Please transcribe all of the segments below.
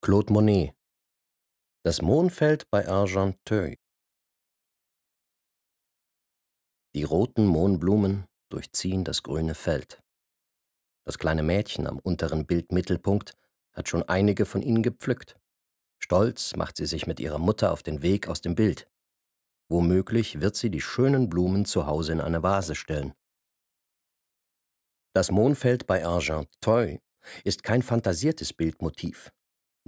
Claude Monet Das Mohnfeld bei Argenteuil Die roten Mohnblumen durchziehen das grüne Feld. Das kleine Mädchen am unteren Bildmittelpunkt hat schon einige von ihnen gepflückt. Stolz macht sie sich mit ihrer Mutter auf den Weg aus dem Bild. Womöglich wird sie die schönen Blumen zu Hause in eine Vase stellen. Das Mohnfeld bei Argenteuil ist kein fantasiertes Bildmotiv.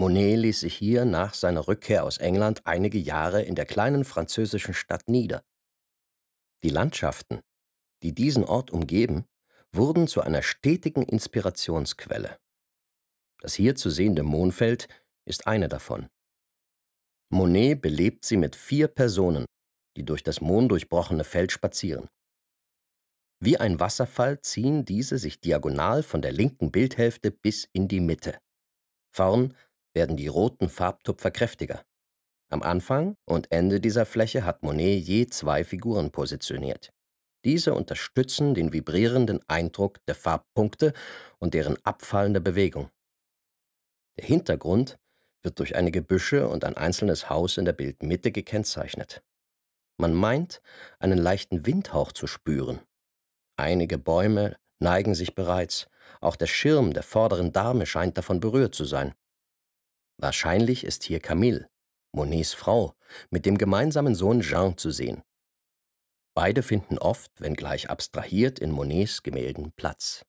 Monet ließ sich hier nach seiner Rückkehr aus England einige Jahre in der kleinen französischen Stadt nieder. Die Landschaften, die diesen Ort umgeben, wurden zu einer stetigen Inspirationsquelle. Das hier zu sehende Monfeld ist eine davon. Monet belebt sie mit vier Personen, die durch das mondurchbrochene Feld spazieren. Wie ein Wasserfall ziehen diese sich diagonal von der linken Bildhälfte bis in die Mitte. Vorn werden die roten Farbtupfer kräftiger. Am Anfang und Ende dieser Fläche hat Monet je zwei Figuren positioniert. Diese unterstützen den vibrierenden Eindruck der Farbpunkte und deren abfallende Bewegung. Der Hintergrund wird durch einige Büsche und ein einzelnes Haus in der Bildmitte gekennzeichnet. Man meint, einen leichten Windhauch zu spüren. Einige Bäume neigen sich bereits, auch der Schirm der vorderen Dame scheint davon berührt zu sein. Wahrscheinlich ist hier Camille, Monets Frau, mit dem gemeinsamen Sohn Jean zu sehen. Beide finden oft, wenngleich abstrahiert, in Monets Gemälden Platz.